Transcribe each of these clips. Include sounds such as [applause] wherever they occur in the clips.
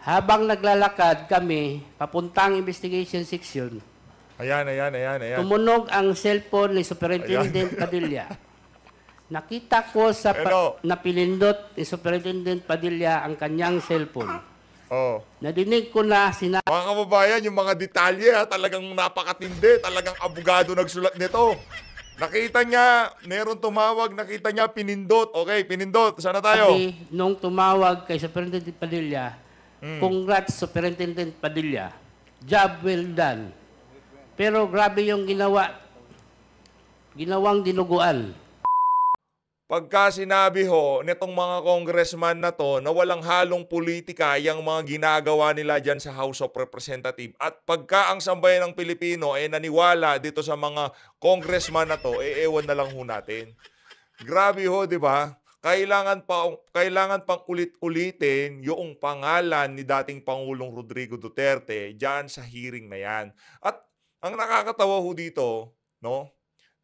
Habang naglalakad kami, papuntang investigation section, ayan, ayan, ayan, ayan. tumunog ang cellphone ni Superintendent [laughs] Padilla. Nakita ko sa pa- napilindot ni Superintendent Padilla ang kanyang cellphone. Oh. Nadinig ko na sina... Mga kababayan, yung mga detalye ha, ah, talagang napakatindi, talagang abogado nagsulat nito. Nakita niya, meron tumawag, nakita niya, pinindot. Okay, pinindot. Sana tayo? Nung tumawag kay Superintendent Padilla, Mm. Congrats, Superintendent Padilla. Job well done. Pero grabe yung ginawa. Ginawang dinuguan. Pagka sinabi ho nitong mga congressman na to na walang halong politika yung mga ginagawa nila dyan sa House of Representatives at pagka ang sambayan ng Pilipino ay eh, naniwala dito sa mga congressman na to, eh ewan na lang ho natin. Grabe ho, di ba? kailangan pa kailangan pang ulit-ulitin yung pangalan ni dating Pangulong Rodrigo Duterte diyan sa hearing na 'yan. At ang nakakatawa ho dito, no?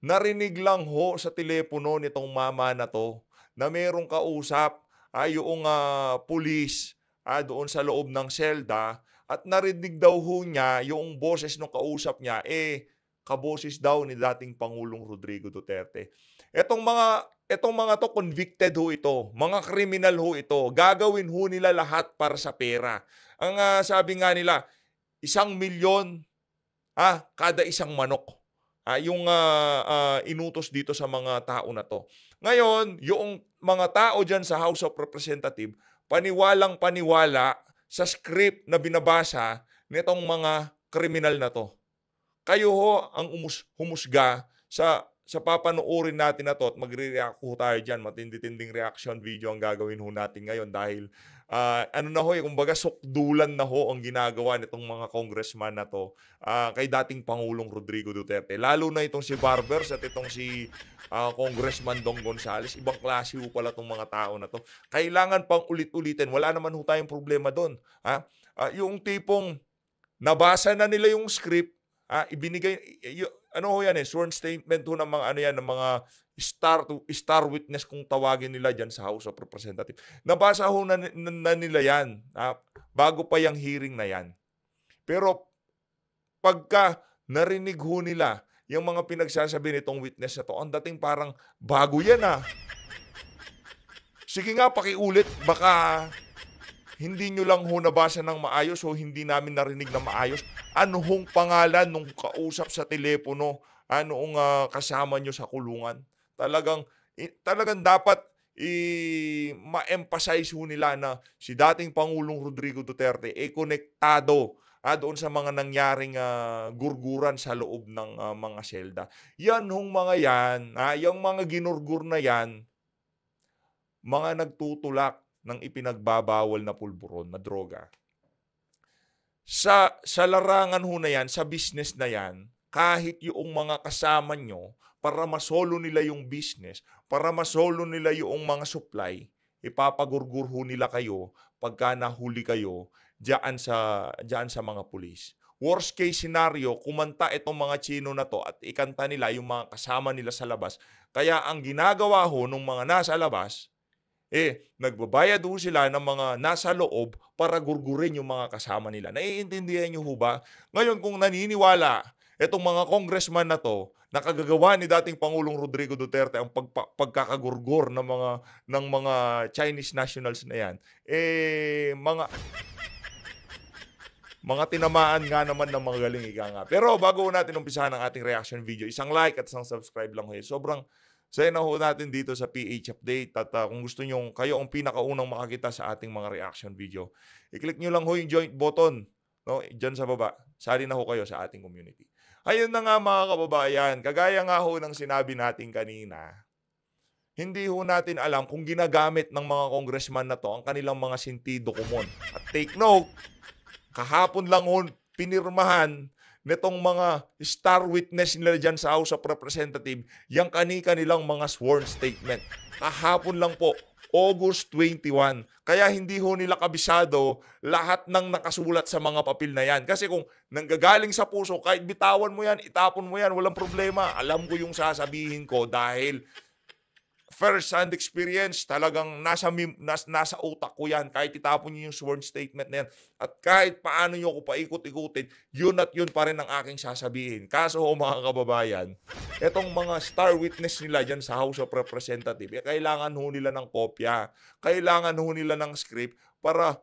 Narinig lang ho sa telepono nitong mama na to na merong kausap ay ah, yung uh, pulis uh, doon sa loob ng selda at narinig daw ho niya yung boses ng kausap niya eh kaboses daw ni dating Pangulong Rodrigo Duterte. Etong mga Itong mga to convicted ho ito, mga criminal ho ito. Gagawin ho nila lahat para sa pera. Ang uh, sabi nga nila, isang milyon ah, kada isang manok. Ah, yung uh, ah, uh, inutos dito sa mga tao na to. Ngayon, yung mga tao dyan sa House of Representative, paniwalang paniwala sa script na binabasa nitong mga criminal na to. Kayo ho ang umus- humusga sa sa papanoorin natin na to at magre-react ho tayo dyan, matindi-tinding reaction video ang gagawin ho natin ngayon dahil uh, ano na ho eh, kumbaga sukdulan na ho ang ginagawa nitong mga congressman na to uh, kay dating Pangulong Rodrigo Duterte. Lalo na itong si Barbers at itong si uh, Congressman Dong Gonzales. Ibang klase ho pala itong mga tao na to. Kailangan pang ulit-ulitin. Wala naman ho tayong problema doon. Ha? Uh, yung tipong nabasa na nila yung script, uh, ibinigay, y- ano ho yan eh, sworn statement ho ng mga ano yan, ng mga star to star witness kung tawagin nila diyan sa House of Representatives. Nabasa ho na, na, na nila yan ah, bago pa yung hearing na yan. Pero pagka narinig ho nila yung mga pinagsasabi nitong witness na to, ang dating parang bago yan ah. Sige nga, pakiulit. Baka hindi nyo lang ho nabasa ng maayos o hindi namin narinig na maayos. Ano hong pangalan nung kausap sa telepono? Anoong uh, ah, kasama nyo sa kulungan? Talagang, talagang dapat i ma-emphasize ho nila na si dating Pangulong Rodrigo Duterte ay eh, konektado ah, doon sa mga nangyaring uh, gurguran sa loob ng uh, mga selda. Yan hong mga yan, ah, yung mga ginurgur na yan, mga nagtutulak ng ipinagbabawal na pulburon na droga. Sa, sa larangan ho na yan, sa business na yan, kahit yung mga kasama nyo, para masolo nila yung business, para masolo nila yung mga supply, ipapagurgur ho nila kayo pagka nahuli kayo diyan sa, diyan sa mga pulis. Worst case scenario, kumanta itong mga Chino na to at ikanta nila yung mga kasama nila sa labas. Kaya ang ginagawa ho ng mga nasa labas, eh nagbabayad ho sila ng mga nasa loob para gurgurin yung mga kasama nila. Naiintindihan nyo ho ba? Ngayon kung naniniwala itong mga congressman na to nakagagawa ni dating Pangulong Rodrigo Duterte ang pagpa- pagkakagurgor ng mga ng mga Chinese nationals na yan. Eh mga mga tinamaan nga naman ng mga galing ika nga. Pero bago natin umpisahan ang ating reaction video, isang like at isang subscribe lang ho. Sobrang So yun ho natin dito sa PH Update at uh, kung gusto nyo kayo ang pinakaunang makakita sa ating mga reaction video, i-click nyo lang ho yung joint button no, dyan sa baba. Sali na ho kayo sa ating community. Ayun na nga mga kababayan, kagaya nga ho ng sinabi natin kanina, hindi ho natin alam kung ginagamit ng mga congressman na to ang kanilang mga sintido kumon. At take note, kahapon lang ho pinirmahan nitong mga star witness nila dyan sa House of Representatives, yung kani-kanilang mga sworn statement. Kahapon lang po, August 21. Kaya hindi ho nila kabisado lahat ng nakasulat sa mga papel na yan. Kasi kung nanggagaling sa puso, kahit bitawan mo yan, itapon mo yan, walang problema. Alam ko yung sasabihin ko dahil first-hand experience, talagang nasa, nas, nasa utak ko yan. Kahit itapon niyo yung sworn statement na yan. At kahit paano niyo ako paikot-ikutin, yun at yun pa rin ang aking sasabihin. Kaso ho mga kababayan, etong mga star witness nila diyan sa House of Representatives eh, kailangan ho nila ng kopya. Kailangan ho nila ng script para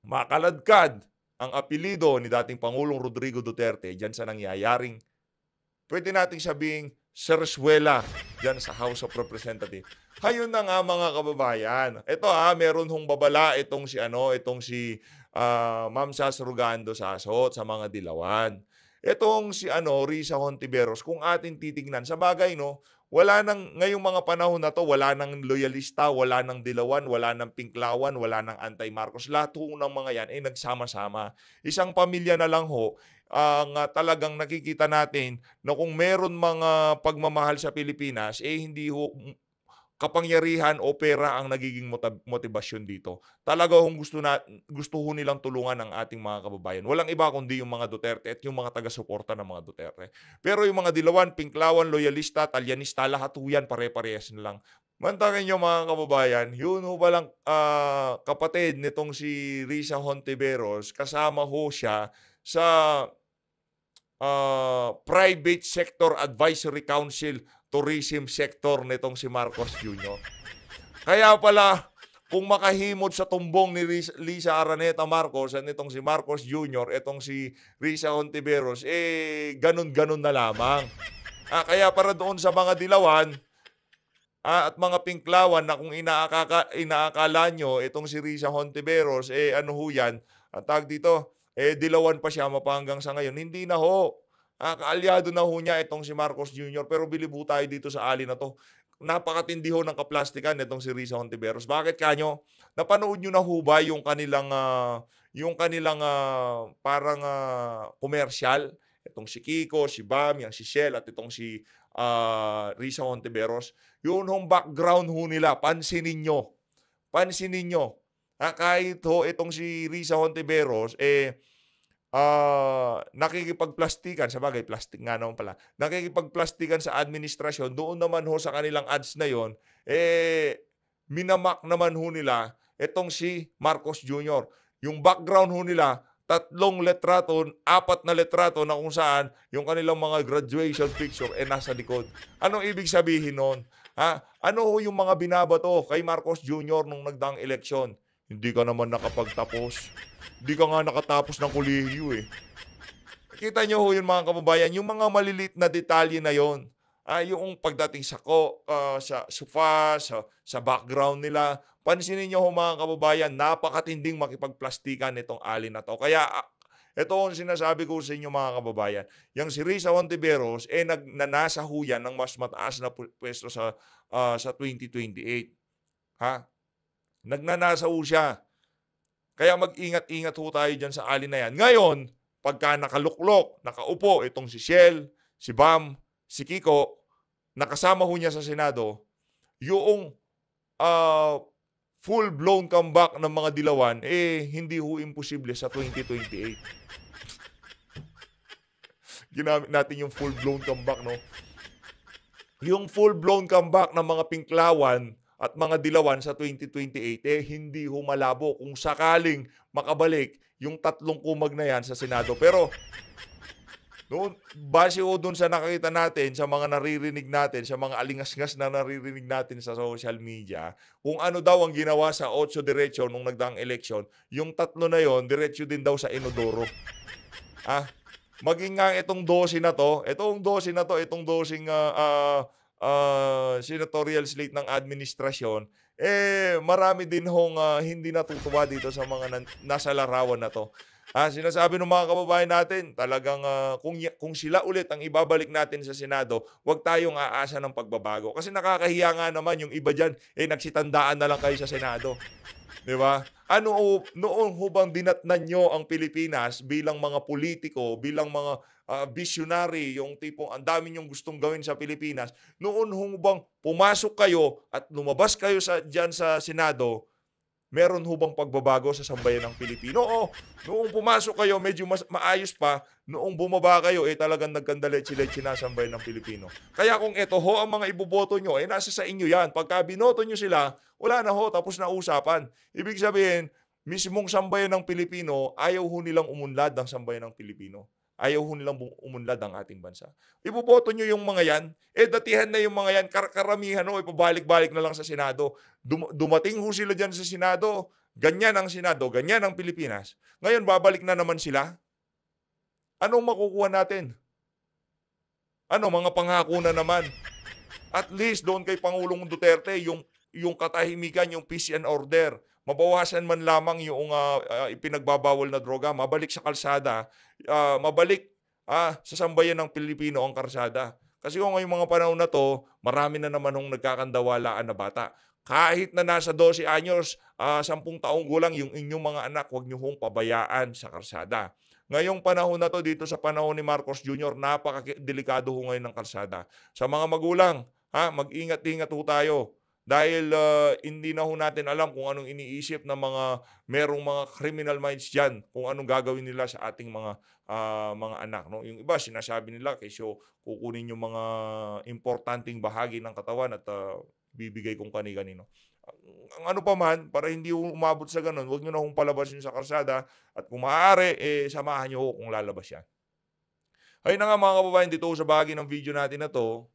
makaladkad ang apelido ni dating Pangulong Rodrigo Duterte diyan sa nangyayaring. Pwede nating sabing Sersuela dyan sa House of Representatives. Hayun na nga mga kababayan. Ito ha, ah, meron hong babala itong si ano, itong si uh, Ma'am Sasrugando Rugando Sasot sa mga dilawan. Itong si ano, Risa Hontiveros, kung atin titignan, sa bagay no, wala nang, ngayong mga panahon na to, wala nang loyalista, wala nang dilawan, wala nang pinklawan, wala nang anti-Marcos. Lahat ng mga yan ay nagsama-sama. Isang pamilya na lang ho, ang ah, uh, talagang nakikita natin na kung meron mga pagmamahal sa Pilipinas, eh hindi ho kapangyarihan o pera ang nagiging motibasyon dito. Talaga kung gusto, na, gusto ho nilang tulungan ang ating mga kababayan. Walang iba kundi yung mga Duterte at yung mga taga-suporta ng mga Duterte. Pero yung mga Dilawan, Pinklawan, Loyalista, Talyanista, lahat ho yan pare-parehas na lang. Mantakin nyo mga kababayan, yun ho palang uh, ah, kapatid nitong si Risa Hontiveros, kasama ho siya sa uh, Private Sector Advisory Council Tourism Sector nitong si Marcos Jr. Kaya pala, kung makahimod sa tumbong ni Lisa Araneta Marcos at itong si Marcos Jr., itong si Risa Ontiveros, eh, ganun-ganun na lamang. Ah, kaya para doon sa mga dilawan ah, at mga pinklawan na kung inaakaka, inaakala nyo itong si Risa Ontiveros, eh ano ho yan, ang tag dito, eh, dilawan pa siya mapa hanggang sa ngayon. Hindi na ho. Ah, kaalyado na ho niya itong si Marcos Jr. Pero bilibo tayo dito sa ali na to. Napakatindi ho ng kaplastikan itong si Risa Hontiveros. Bakit kanyo? Napanood nyo na ho ba yung kanilang, uh, yung kanilang uh, parang uh, ah, komersyal? Itong si Kiko, si Bam, yung si Shell, at itong si uh, Risa Hontiveros. Yun hong background ho nila. Pansinin nyo. Pansinin nyo Ah, kahit ho, itong si Risa Hontiveros, eh, uh, nakikipagplastikan, sa bagay, plastic nga naman pala, nakikipagplastikan sa administrasyon, doon naman ho sa kanilang ads na yon, eh, minamak naman ho nila itong si Marcos Jr. Yung background ho nila, tatlong letrato, apat na letrato na kung saan yung kanilang mga graduation picture eh nasa likod. Anong ibig sabihin nun? Ha? Ano ho yung mga binabato kay Marcos Jr. nung nagdaang eleksyon? Hindi ka naman nakapagtapos. Hindi ka nga nakatapos ng kolehiyo eh. Kita nyo ho yun mga kababayan, yung mga malilit na detalye na yon, ah, yung pagdating sa ko, uh, sa sofa, sa, sa background nila, pansinin nyo ho mga kababayan, napakatinding makipagplastikan nitong alin na to. Kaya uh, ah, ito ang sinasabi ko sa inyo mga kababayan, yung si Risa Ontiveros, eh nagnanasa nanasa ho yan ng mas mataas na pwesto sa, uh, sa 2028. Ha? Nagnanasa siya. Kaya mag-ingat-ingat ho tayo dyan sa alin na yan. Ngayon, pagka nakaluklok, nakaupo itong si Shell, si Bam, si Kiko, nakasama ho niya sa Senado, yung uh, full-blown comeback ng mga dilawan, eh, hindi ho imposible sa 2028. [laughs] Ginamit natin yung full-blown comeback, no? Yung full-blown comeback ng mga pinklawan, at mga dilawan sa 2028, eh hindi humalabo kung sakaling makabalik yung tatlong kumag na yan sa Senado. Pero noon, base o doon sa nakakita natin, sa mga naririnig natin, sa mga alingasngas na naririnig natin sa social media, kung ano daw ang ginawa sa Ocho diretsyo nung nagdaang eleksyon, yung tatlo na yon diretsyo din daw sa Inodoro. Ah, maging nga itong dosi na to, itong dosi na to, itong dosing uh, uh, uh, senatorial slate ng administrasyon, eh marami din hong uh, hindi natutuwa dito sa mga na- nasa larawan na to. Ah, sinasabi ng mga kababayan natin, talagang uh, kung, kung sila ulit ang ibabalik natin sa Senado, huwag tayong aasa ng pagbabago. Kasi nakakahiya nga naman yung iba dyan, eh nagsitandaan na lang kayo sa Senado. Di ba? Ano ah, noong hubang dinatnan nyo ang Pilipinas bilang mga politiko, bilang mga uh, visionary, yung tipong ang dami nyong gustong gawin sa Pilipinas, noong hubang pumasok kayo at lumabas kayo sa, dyan sa Senado, Meron hubang pagbabago sa sambayan ng Pilipino? Oo, noong pumasok kayo, medyo mas maayos pa. Noong bumaba kayo, eh talagang nagkandaletse-letse na sambayan ng Pilipino. Kaya kung eto ho ang mga iboboto nyo, eh nasa sa inyo yan. Pagka binoto nyo sila, wala na ho, tapos na usapan. Ibig sabihin, mismong sambayan ng Pilipino, ayaw ho nilang umunlad ng sambayan ng Pilipino. Ayaw lang umunlad ang ating bansa. Iboboto nyo yung mga yan. Eh, datihan na yung mga yan. Kar karamihan, o, oh, ipabalik-balik na lang sa Senado. Dum- dumating ho sila dyan sa Senado. Ganyan ang Senado, ganyan ang Pilipinas. Ngayon, babalik na naman sila. Anong makukuha natin? Ano, mga pangako na naman. At least doon kay Pangulong Duterte, yung yung katahimikan, yung peace and order. Mabawasan man lamang yung uh, ipinagbabawal na droga, mabalik sa kalsada, uh, mabalik uh, sa sambayan ng Pilipino ang kalsada. Kasi kung ngayong mga panahon na to, marami na naman nung nagkakandawalaan na bata. Kahit na nasa 12 anyos, uh, 10 taong gulang yung inyong mga anak, huwag niyo hong pabayaan sa kalsada. Ngayong panahon na to, dito sa panahon ni Marcos Jr., napakadelikado ho ngayon ng kalsada. Sa mga magulang, ha, mag-ingat-ingat ho tayo. Dahil uh, hindi na ho natin alam kung anong iniisip ng mga merong mga criminal minds diyan kung anong gagawin nila sa ating mga uh, mga anak no. Yung iba sinasabi nila kayo kukunin yung mga importanteng bahagi ng katawan at uh, bibigay kung kani-kanino ang ano pa man, para hindi umabot sa ganun, huwag nyo na kung palabas yun sa karsada at kung maaari, eh, samahan nyo kung lalabas yan. Ayun na nga mga kababayan, dito sa bahagi ng video natin na to,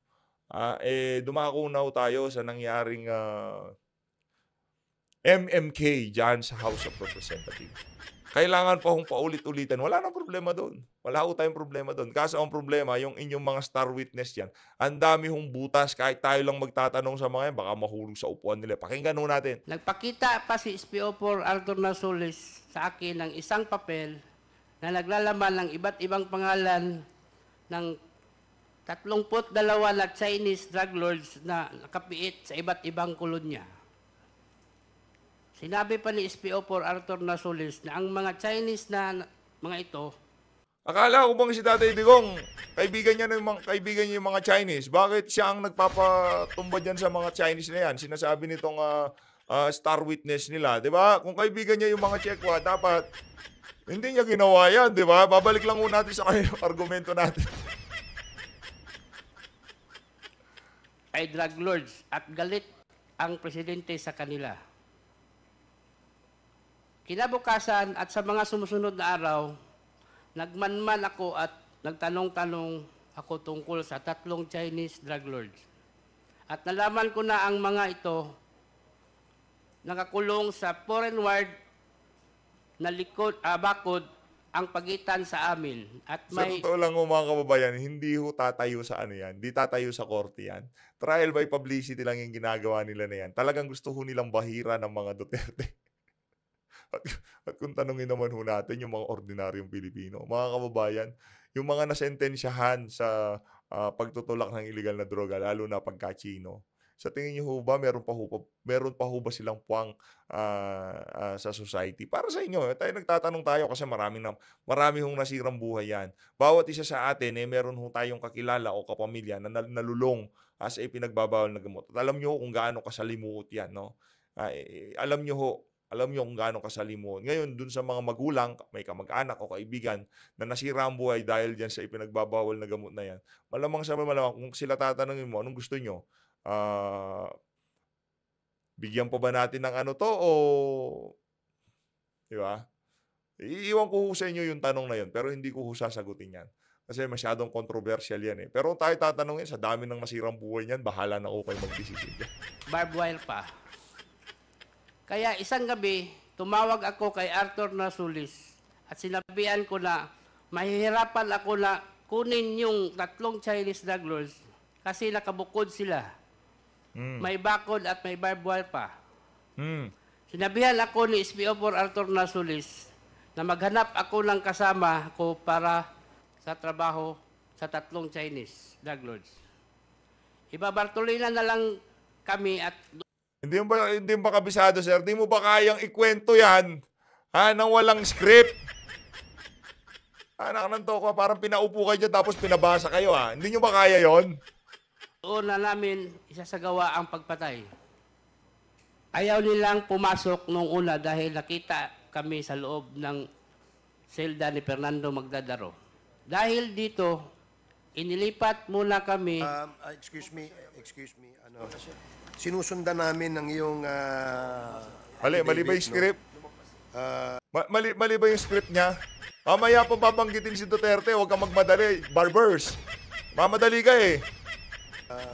uh, eh, dumako na tayo sa nangyaring uh, ah, MMK dyan sa House of Representatives. Kailangan pa hong paulit-ulitan. Wala nang problema doon. Wala ho tayong problema doon. Kaso ang problema, yung inyong mga star witness yan, ang dami hong butas. Kahit tayo lang magtatanong sa mga yan, baka mahulog sa upuan nila. Pakinggan ho natin. Nagpakita pa si SPO4 Arthur Nasulis sa akin ng isang papel na naglalaman ng iba't ibang pangalan ng dalawa na Chinese drug lords na nakapiit sa iba't ibang kolonya. Sinabi pa ni SPO4 Arthur Nasulis na ang mga Chinese na mga ito Akala ko bang si Tatay Digong, kaibigan niya ng kaibigan niya yung mga Chinese. Bakit siya ang nagpapatumba diyan sa mga Chinese na yan? Sinasabi nitong uh, uh, star witness nila, 'di ba? Kung kaibigan niya yung mga Chekwa, dapat hindi niya ginawa yan, 'di ba? Babalik lang muna natin sa [laughs] argumento natin. ay drug lords at galit ang presidente sa kanila. Kinabukasan at sa mga sumusunod na araw, nagmanman ako at nagtanong-tanong ako tungkol sa tatlong Chinese drug lords. At nalaman ko na ang mga ito nakakulong sa foreign ward na likod, uh, bakod ang pagitan sa amin. At may... Sa totoo lang mga kababayan, hindi ho tatayo sa ano yan. Hindi tatayo sa korte yan. Trial by publicity lang yung ginagawa nila na yan. Talagang gusto ho nilang bahira ng mga Duterte. [laughs] at, at kung tanungin naman ho natin yung mga ordinaryong Pilipino, mga kababayan, yung mga nasentensyahan sa uh, pagtutulak ng illegal na droga, lalo na pagka-Chino, sa tingin niyo ho ba meron pa ho, pa, meron pa ho ba silang puwang uh, uh, sa society? Para sa inyo, eh, tayo nagtatanong tayo kasi marami na marami hong nasirang buhay yan. Bawat isa sa atin eh meron ho tayong kakilala o kapamilya na nalulong as a pinagbabawal na gamot. At alam niyo ho kung gaano kasalimuot yan, no? Uh, alam niyo ho alam niyo kung gaano kasalimuot. Ngayon, dun sa mga magulang, may kamag-anak o kaibigan na nasira ang buhay dahil dyan sa ipinagbabawal na gamot na yan, malamang sa malamang kung sila tatanungin mo, anong gusto niyo? uh, bigyan pa ba natin ng ano to o di ba? Iiwan ko sa inyo yung tanong na yun pero hindi ko sasagutin yan. Kasi masyadong controversial yan eh. Pero tayo tatanungin, sa dami ng masirang buhay niyan, bahala na ako kayo magdesisyon. [laughs] Barbed wire pa. Kaya isang gabi, tumawag ako kay Arthur Nasulis at sinabihan ko na mahihirapan ako na kunin yung tatlong Chinese jugglers kasi nakabukod sila. Mm. May bakod at may barbed wire pa. Mm. Sinabihan ako ni spo for Arthur Nasulis na maghanap ako ng kasama ko para sa trabaho sa tatlong Chinese drug lords. Ibabartulinan na lang kami at... Hindi mo ba, hindi mo ba kabisado, sir? Hindi mo ba kayang ikwento yan? Ha? Nang walang script? Anak [laughs] ng toko, parang pinaupo kayo dyan tapos pinabasa kayo ha. Hindi nyo ba kaya yon? o na namin isasagawa ang pagpatay. Ayaw nilang pumasok nung una dahil nakita kami sa loob ng selda ni Fernando Magdadaro. Dahil dito, inilipat muna kami... Um, ah, excuse me, excuse me. Ano, sinusundan namin ng iyong... Uh, mali, mali ba yung script? Uh, mali, mali ba yung script niya? Mamaya pa babanggitin si Duterte, huwag kang magmadali. Barbers, mamadali ka eh. Ah,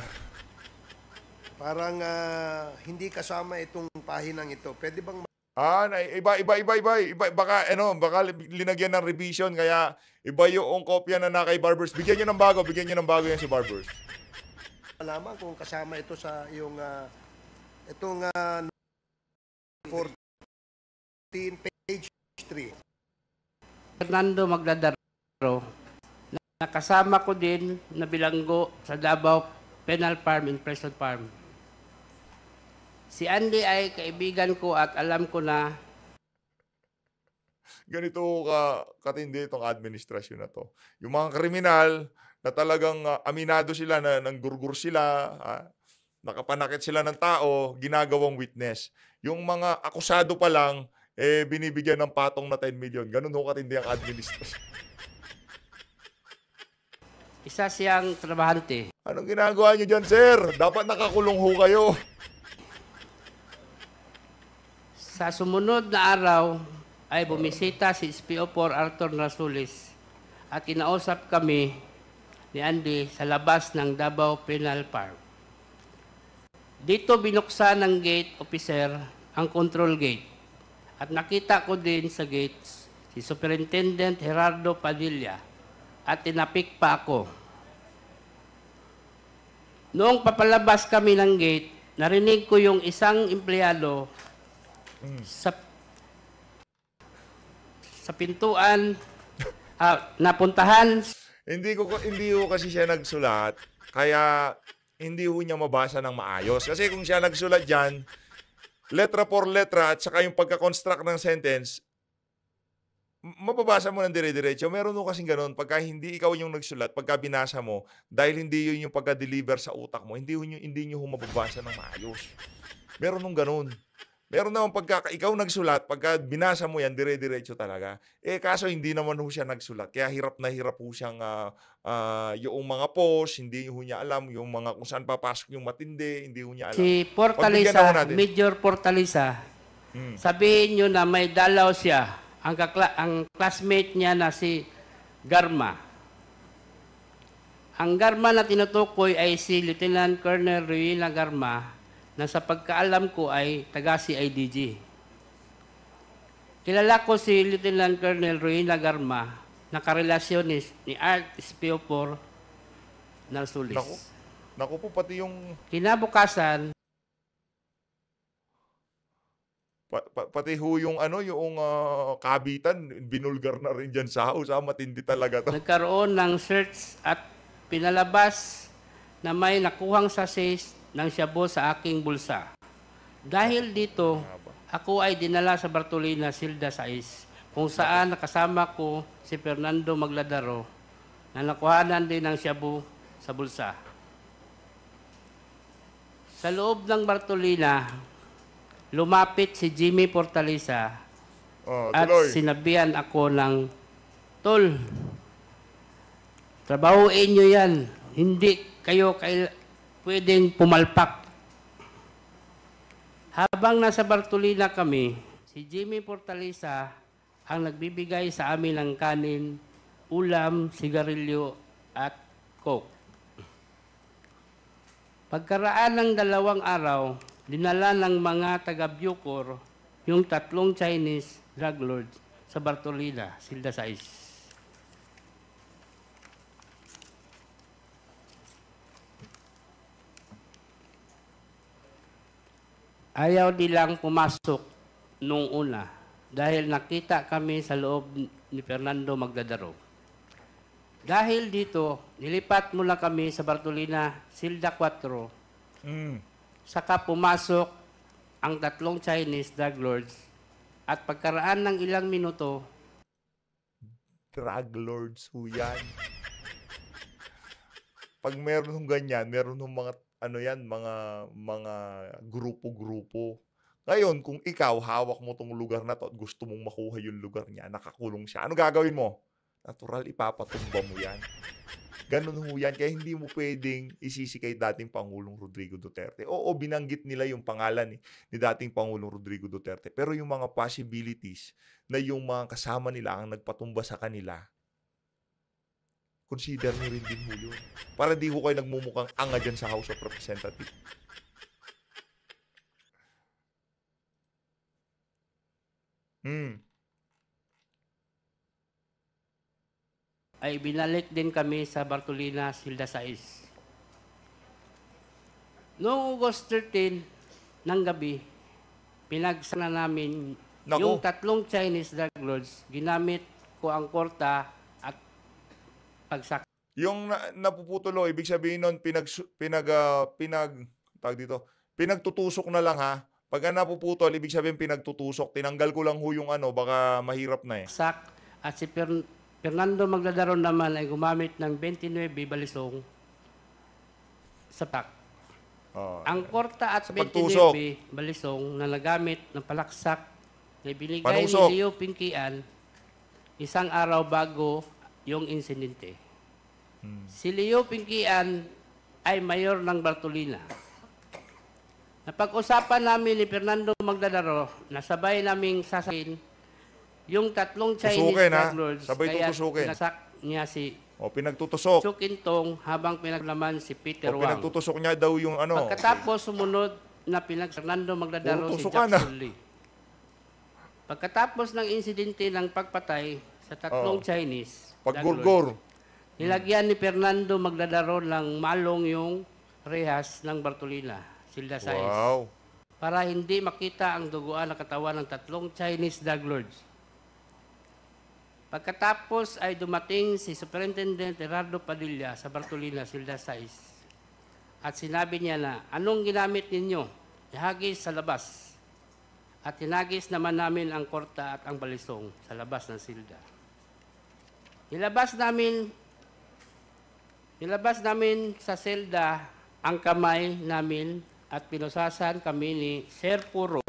parang uh, hindi kasama itong pahinang ito. Pwede bang Ah, iba, iba, iba, iba, iba, baka, ano, baka linagyan ng revision, kaya iba yung kopya na na kay Barbers. Bigyan nyo ng bago, bigyan nyo ng bago yan si Barbers. Malaman kung kasama ito sa yung, uh, ah, itong, uh, 14 page 3. Fernando Magdadaro, nakasama ko din na bilanggo sa Davao penal farm and prison farm. Si Andy ay kaibigan ko at alam ko na ganito ka katindi itong administrasyon na to. Yung mga kriminal na talagang uh, aminado sila na nanggurgur sila, uh, nakapanakit sila ng tao, ginagawang witness. Yung mga akusado pa lang, eh, binibigyan ng patong na 10 million. Ganun ho katindi ang administrasyon. Isa siyang trabahante. Anong ginagawa niyo dyan, sir? Dapat nakakulong ho kayo. Sa sumunod na araw, ay bumisita si SPO4 Arthur Rasulis at kinausap kami ni Andy sa labas ng Davao Penal Park. Dito binuksan ng gate officer ang control gate at nakita ko din sa gates si Superintendent Gerardo Padilla at tinapik pa ako. Noong papalabas kami ng gate, narinig ko yung isang empleyado mm. sa sa pintuan [laughs] ah, napuntahan. Hindi ko hindi ko kasi siya nagsulat kaya hindi ho niya mabasa ng maayos. Kasi kung siya nagsulat diyan, letra por letra at saka yung pagka-construct ng sentence, mababasa mo ng dire-diretso. Meron nung kasing ganun, pagka hindi ikaw yung nagsulat, pagka binasa mo, dahil hindi yun yung pagka-deliver sa utak mo, hindi yun yung, hindi nyo humababasa ng maayos. Meron nung ganun. Meron naman pagka ikaw nagsulat, pagka binasa mo yan, dire-diretso talaga. Eh kaso hindi naman ho siya nagsulat. Kaya hirap na hirap ho siyang uh, uh, yung mga post, hindi ho niya alam. Yung mga kung saan papasok yung matindi, hindi ho niya alam. Si Portalisa, Major Portalisa, hmm. sabihin nyo na may dalaw siya ang, kakla- ang classmate niya na si Garma. Ang Garma na tinutukoy ay si Lieutenant Colonel Ruila Garma na sa pagkaalam ko ay taga si IDG. Kilala ko si Lieutenant Colonel Ruila Garma na karelasyon ni, ni Art Spiopor Narsulis. Naku, naku po pati yung... Kinabukasan, pa, pa, pati ho yung ano yung uh, kabitan binulgar na rin diyan sa house ah, matindi talaga to nagkaroon ng search at pinalabas na may nakuhang sasis ng shabu sa aking bulsa dahil dito ako ay dinala sa Bartolina Silda sa is kung saan nakasama ko si Fernando Magladaro na nakuhanan din ng shabu sa bulsa. Sa loob ng Bartolina, lumapit si Jimmy Portalisa Oh, at sinabihan ako ng, Tol, trabahuin nyo yan. Hindi kayo kail- pwedeng pumalpak. Habang nasa Bartolina kami, si Jimmy Portalisa ang nagbibigay sa amin ng kanin, ulam, sigarilyo at coke. Pagkaraan ng dalawang araw, dinala ng mga taga-Bucor yung tatlong Chinese drug lords sa Bartolina, Silda Saiz. Ayaw nilang pumasok nung una dahil nakita kami sa loob ni Fernando Magdadaro. Dahil dito, nilipat mula kami sa Bartolina, Silda 4, mm Saka pumasok ang tatlong Chinese drug lords at pagkaraan ng ilang minuto, drug lords ho yan. Pag meron hong ganyan, meron hong mga ano yan, mga mga grupo-grupo. Ngayon, kung ikaw hawak mo tong lugar na to at gusto mong makuha yung lugar niya, nakakulong siya. Ano gagawin mo? Natural ipapatumba mo yan. Ganun ho yan. Kaya hindi mo pwedeng isisi kay dating Pangulong Rodrigo Duterte. Oo, binanggit nila yung pangalan ni, eh, ni dating Pangulong Rodrigo Duterte. Pero yung mga possibilities na yung mga kasama nila ang nagpatumba sa kanila, consider nyo rin din ho yun. Para di ko kayo nagmumukhang anga dyan sa House of Representatives. Hmm. ay binalik din kami sa Bartolina Silda Saiz. Noong August 13 ng gabi, pinagsana namin Naku. yung tatlong Chinese drug lords, ginamit ko ang korta at pagsak. Yung na, napuputulo, ibig sabihin nun, pinag, ah, pinag, uh, pinag, tag dito, pinagtutusok na lang ha. Pagka napuputol, ibig sabihin pinagtutusok, tinanggal ko lang ho yung ano, baka mahirap na eh. Sak at si per Fernando Magdadaro naman ay gumamit ng 29 balisong sa pak. Oh, ang korta at 29 balisong na nagamit ng palaksak na binigay Panusok. ni Leo Pinkian isang araw bago yung insidente. Hmm. Si Leo Pinkian ay mayor ng Bartolina. Napag-usapan namin ni Fernando Magdadaro na sabay naming sasakin yung tatlong Chinese Tusukin, drug lords, Sabay kaya tutusukin. pinasak niya si O pinagtutusok. Chuk habang pinaglaman si Peter o Wang. pinagtutusok niya daw yung ano. Pagkatapos sumunod na pinag Fernando Magdadaro si tusukan, ah. Jackson Pagkatapos ng insidente ng pagpatay sa tatlong Oo. Chinese, drug Paggurgur. nilagyan ni Fernando Magdadaro ng malong yung rehas ng Bartolina, Silda Saez, Wow. para hindi makita ang duguan ng katawan ng tatlong Chinese drug lords Pagkatapos ay dumating si Superintendent Gerardo Padilla sa Bartolina, Silda Saiz. At sinabi niya na, anong ginamit ninyo? Ihagis sa labas. At hinagis naman namin ang korta at ang balisong sa labas ng silda. Nilabas namin, nilabas namin sa silda ang kamay namin at pinusasan kami ni Sir Puro.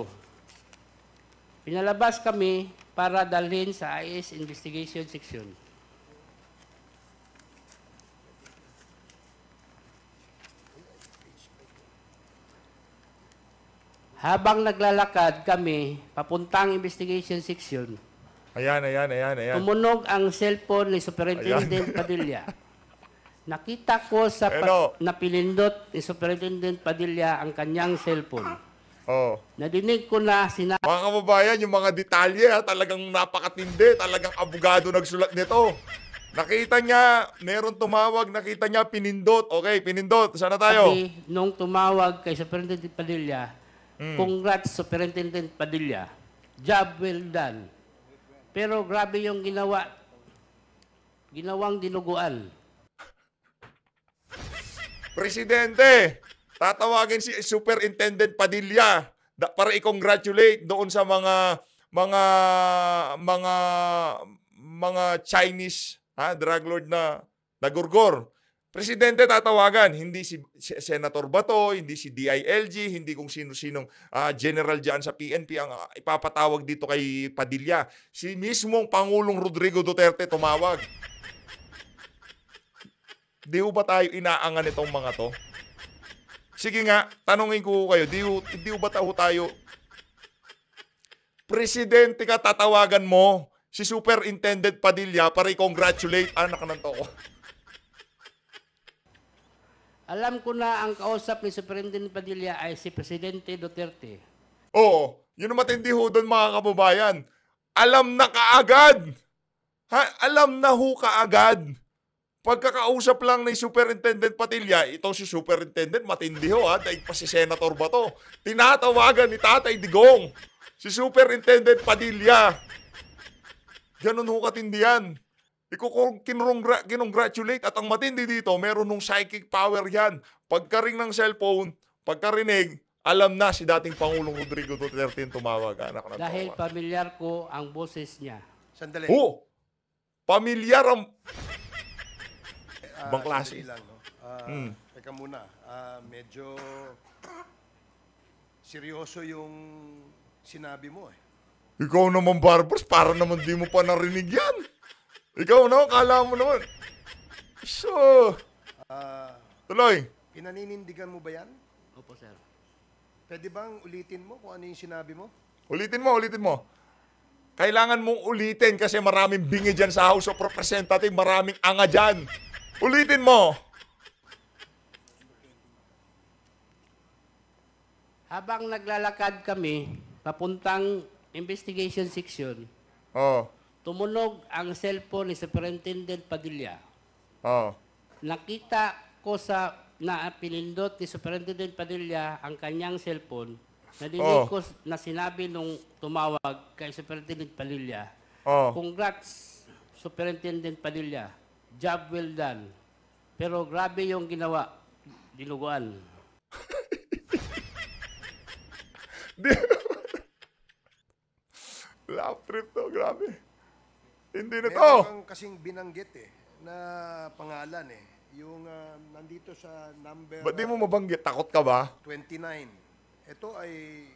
Pinalabas kami para dalhin sa IS Investigation Section. Habang naglalakad kami, papuntang investigation section, ayan, ayan, ayan, ayan. tumunog ang cellphone ni Superintendent [laughs] Padilla. Nakita ko sa pa- napilindot ni Superintendent Padilla ang kanyang cellphone. Oh. Nadinig ko na sina... Mga kababayan, yung mga detalye ha, talagang napakatindi. Talagang abogado nagsulat nito. Nakita niya, meron tumawag, nakita niya, pinindot. Okay, pinindot. Sana tayo? Sabi, nung tumawag kay Superintendent Padilla, mm. congrats Superintendent Padilla. Job well done. Pero grabe yung ginawa. Ginawang dinuguan. Presidente, Tatawagin si Superintendent Padilla para i-congratulate doon sa mga mga mga mga Chinese ha, drug lord na nagurgor. Presidente tatawagan, hindi si, si Senator Bato, hindi si DILG, hindi kung sino-sinong uh, ah, general diyan sa PNP ang uh, ipapatawag dito kay Padilla. Si mismong Pangulong Rodrigo Duterte tumawag. Di ba tayo inaangan itong mga to? Sige nga, tanungin ko kayo, di, di ba tao tayo? Presidente ka, tatawagan mo si Superintendent Padilla para i-congratulate anak ah, ng toko. Alam ko na ang kausap ni Superintendent Padilla ay si Presidente Duterte. Oo, yun ang matindi ho doon mga kababayan. Alam na kaagad! Ha? Alam na ho kaagad Pagkakausap lang ni Superintendent Patilla, ito si Superintendent, matindi ho ha, dahil pa si Senator ba to? Tinatawagan ni Tatay Digong, si Superintendent Padilla. Ganun ho katindihan. Ikukong kinongra- kinongratulate at ang matindi dito, meron nung psychic power yan. Pagkaring ng cellphone, pagkarinig, alam na si dating Pangulong Rodrigo Duterte tumawag, anak na Dahil tumawag. pamilyar ko ang boses niya. Sandali. Oh! Pamilyar ang... Ibang ah, klase. Lang, no? uh, mm. Teka muna, uh, medyo seryoso yung sinabi mo eh. Ikaw naman, Barbers, para naman di mo pa narinig yan. Ikaw na, kala mo naman. So, uh, tuloy. Pinaninindigan mo ba yan? Opo, sir. Pwede bang ulitin mo kung ano yung sinabi mo? Ulitin mo, ulitin mo. Kailangan mong ulitin kasi maraming bingi dyan sa House of Representatives, maraming anga dyan. Ulitin mo. Habang naglalakad kami, papuntang investigation section, Oh. tumunog ang cellphone ni Superintendent Padilla. Oh. Nakita ko sa na pinindot ni Superintendent Padilla ang kanyang cellphone. Nadinig Oh. ko na sinabi nung tumawag kay Superintendent Padilla, Oh. Congrats, Superintendent Padilla job well done. Pero grabe yung ginawa, diluguan. Laugh trip to, grabe. Hindi na to. Meron kang kasing binanggit eh, na pangalan eh. Yung ah, nandito sa number Ba't di mo mabanggit? Takot ka ba? 29. Ito ay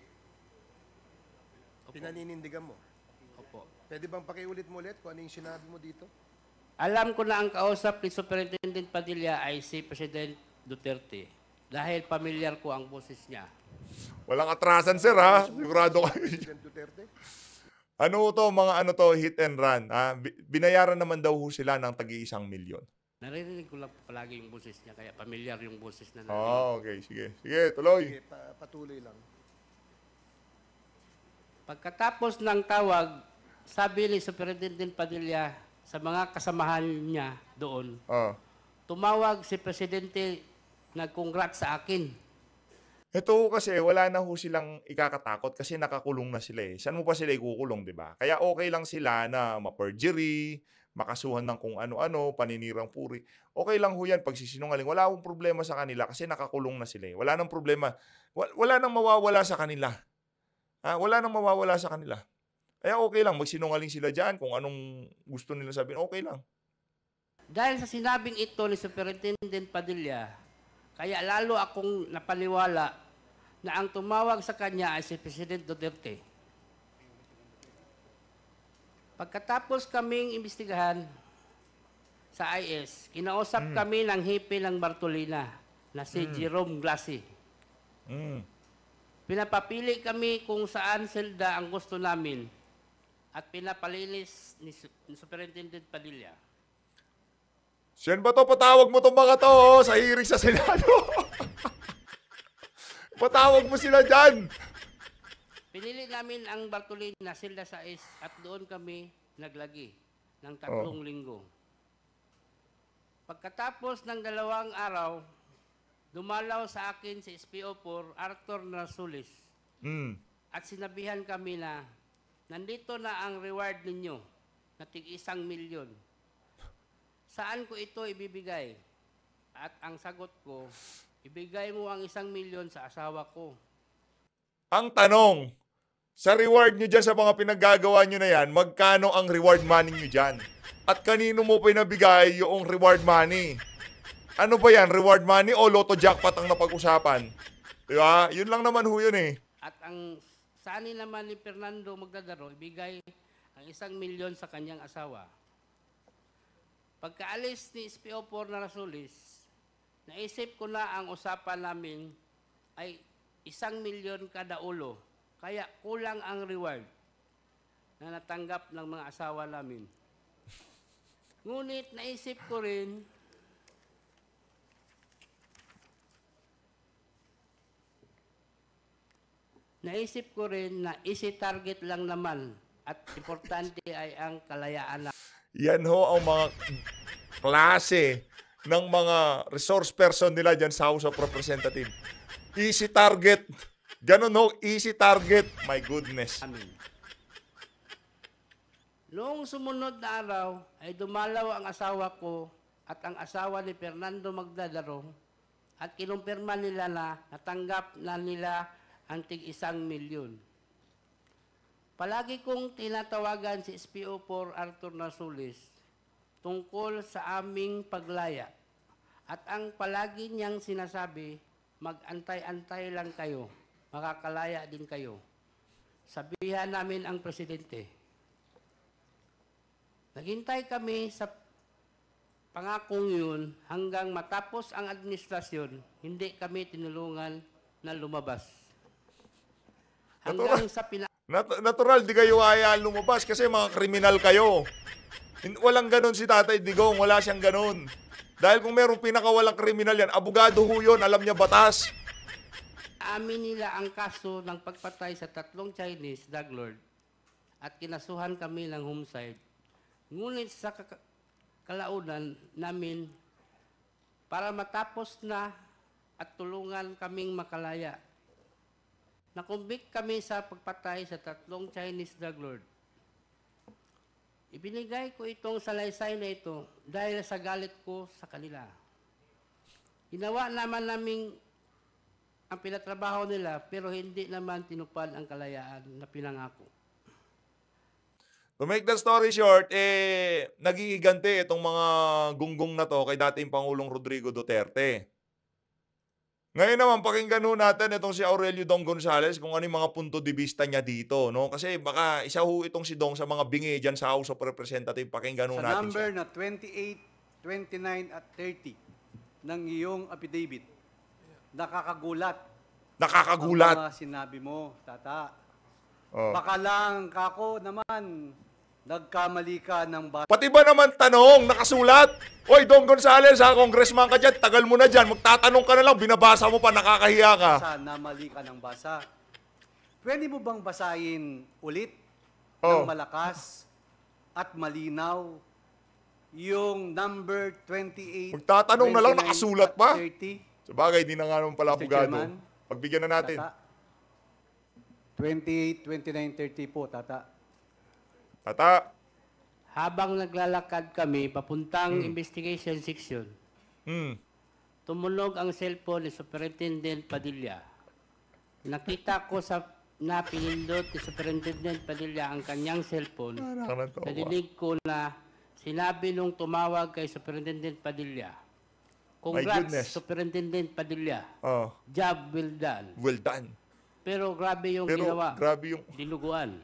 pinaninindigan mo. Opo. Pwede bang pakiulit mo ulit kung ano yung sinabi mo dito? Alam ko na ang kausap ni Superintendent Padilla ay si President Duterte dahil pamilyar ko ang boses niya. Walang atrasan, sir, ha? Sigurado kayo. ano to, mga ano to, hit and run? Ha? Binayaran naman daw ho sila ng tagi-isang milyon. Naririnig ko lang palagi yung boses niya, kaya pamilyar yung boses na narinig. Oh, ah, okay. Sige. Sige, tuloy. Sige, pa- patuloy lang. Pagkatapos ng tawag, sabi ni Superintendent Padilla, sa mga kasamahan niya doon. Oh. Tumawag si Presidente, nag-congrat sa akin. Ito kasi wala na ho silang ikakatakot kasi nakakulong na sila eh. Saan mo pa sila ikukulong, di ba? Kaya okay lang sila na ma-perjury, makasuhan ng kung ano-ano, paninirang puri. Okay lang ho yan pag sisinungaling. Wala akong problema sa kanila kasi nakakulong na sila eh. Wala nang problema. Wala nang mawawala sa kanila. Ha? Ah, wala nang mawawala sa kanila. Eh okay lang, magsinungaling sila dyan kung anong gusto nila sabihin, okay lang. Dahil sa sinabing ito ni Superintendent Padilla, kaya lalo akong napaliwala na ang tumawag sa kanya ay si President Duterte. Pagkatapos kaming imbestigahan sa IS, kinausap mm. kami ng hipi ng Bartolina na si mm. Jerome Glassy. Mm. Pinapapili kami kung saan silda ang gusto namin at pinapalilis ni, ni Superintendent Padilla. Shen ba to? Patawag mo tong mga to oh, sa hearing sa Senado. [laughs] Patawag mo sila dyan. Pinili namin ang na sila sa is at doon kami naglagi ng tatlong oh. linggo. Pagkatapos ng dalawang araw, dumalaw sa akin si SPO4, Arthur Nasulis. Mm. at sinabihan kami na Nandito na ang reward ninyo na tig isang milyon. Saan ko ito ibibigay? At ang sagot ko, ibigay mo ang isang milyon sa asawa ko. Ang tanong, sa reward nyo dyan sa mga pinaggagawa nyo na yan, magkano ang reward money nyo dyan? At kanino mo pinabigay yung reward money? Ano ba yan? Reward money o loto jackpot ang napag-usapan? Diba? Yun lang naman ho yun eh. At ang sa ani naman ni Fernando Magdadaro, ibigay ang isang milyon sa kanyang asawa. Pagkaalis ni SPO4 na Rasulis, naisip ko na ang usapan namin ay isang milyon kada ulo. Kaya kulang ang reward na natanggap ng mga asawa namin. Ngunit naisip ko rin Naisip ko rin na easy target lang naman at importante [laughs] ay ang kalayaan lang. Yan ho ang mga klase ng mga resource person nila dyan sa House of Representatives. Easy target. Ganun ho, easy target. My goodness. Amin. Noong sumunod na araw ay dumalaw ang asawa ko at ang asawa ni Fernando Magdalaro at kinumpirma nila na natanggap na nila antig tig isang milyon. Palagi kong tinatawagan si SPO4 Arthur Nasulis tungkol sa aming paglaya at ang palagi niyang sinasabi, mag-antay-antay lang kayo, makakalaya din kayo. Sabihan namin ang presidente. Naghintay kami sa pangakong yun hanggang matapos ang administrasyon, hindi kami tinulungan na lumabas hanggang natural, sa pila. Nat- natural, di kayo kaya lumabas kasi mga kriminal kayo. Walang ganun si Tatay Digong, wala siyang ganun. Dahil kung merong pinakawalang kriminal yan, abogado ho yun, alam niya batas. Amin nila ang kaso ng pagpatay sa tatlong Chinese drug lord at kinasuhan kami ng homicide. Ngunit sa kalaunan namin, para matapos na at tulungan kaming makalaya Nakumbik kami sa pagpatay sa tatlong Chinese drug lord. Ibinigay ko itong salaysay na ito dahil sa galit ko sa kanila. Hinawa naman namin ang pinatrabaho nila pero hindi naman tinupad ang kalayaan na pinangako. To make the story short, eh, nagiiganti itong mga gunggong na to kay dating Pangulong Rodrigo Duterte. Ngayon naman, pakinggan natin itong si Aurelio Dong Gonzalez kung ano yung mga punto de vista niya dito. No? Kasi baka isa ho itong si Dong sa mga bingi dyan sa House of Representatives. Pakinggan ho sa natin number siya. na 28, 29 at 30 ng iyong affidavit, nakakagulat. Nakakagulat? Ang mga sinabi mo, tata. Oh. Baka lang kako naman, Nagkamali ka ng ba... Pati ba naman tanong, nakasulat? Oy, Don Gonzales, ha, congressman ka dyan, tagal mo na dyan, magtatanong ka na lang, binabasa mo pa, nakakahiya ka. Sana mali ka ng basa. Pwede mo bang basahin ulit oh. ng malakas at malinaw yung number 28, Magtatanong na lang, nakasulat pa. 30? Sa bagay, di na nga naman pala Mr. abogado. Pagbigyan na natin. Tata. 28, 29, 30 po, tata. Tata! Habang naglalakad kami papuntang hmm. investigation section, hmm. tumunog ang cellphone ni Superintendent Padilla. Nakita ko sa na pinindot ni Superintendent Padilla ang kanyang cellphone. Nadinig ko na sinabi nung tumawag kay Superintendent Padilla. Congrats, Superintendent Padilla. Oh. Job well done. Well done. Pero grabe yung Pero, ginawa. Grabe yung... Diluguan.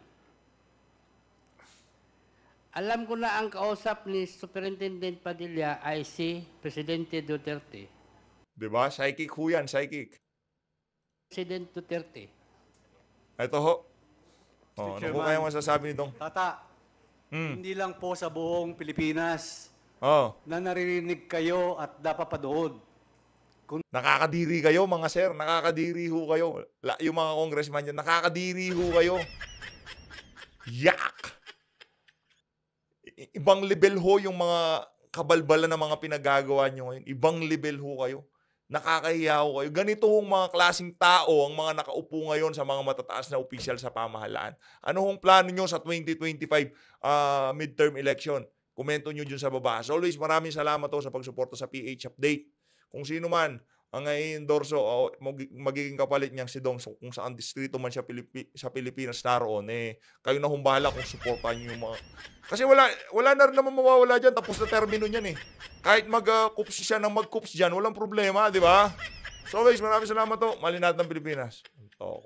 Alam ko na ang kausap ni Superintendent Padilla ay si Presidente Duterte. Di ba? Psychic ho yan, psychic. President Duterte. Ito ho. Oh, ano po Chairman. kayang masasabi nitong? Tata, Hmm. hindi lang po sa buong Pilipinas Oh, na naririnig kayo at dapat napapadood. nakakadiri kayo mga sir, nakakadiri ho kayo. La, yung mga congressman yan, nakakadiri ho kayo. [laughs] Yak! ibang level ho yung mga kabalbala ng mga pinagagawa nyo ngayon. Ibang level ho kayo. Nakakahiya ho kayo. Ganito hong mga klasing tao ang mga nakaupo ngayon sa mga matataas na opisyal sa pamahalaan. Ano hong plano nyo sa 2025 uh, ah, midterm election? Komento nyo dyan sa baba. As always, maraming salamat ho sa pagsuporta sa PH Update. Kung sino man ang i-endorso o magiging kapalit niyang si Dong so kung saan distrito man siya Pilipi- sa Pilipinas naroon eh kayo na humbala kung suportahan niyo mga kasi wala wala na rin naman mawawala diyan tapos na termino niyan eh kahit mag uh, siya nang mag diyan walang problema di ba So guys maraming salamat to oh. malinat ng Pilipinas Ito.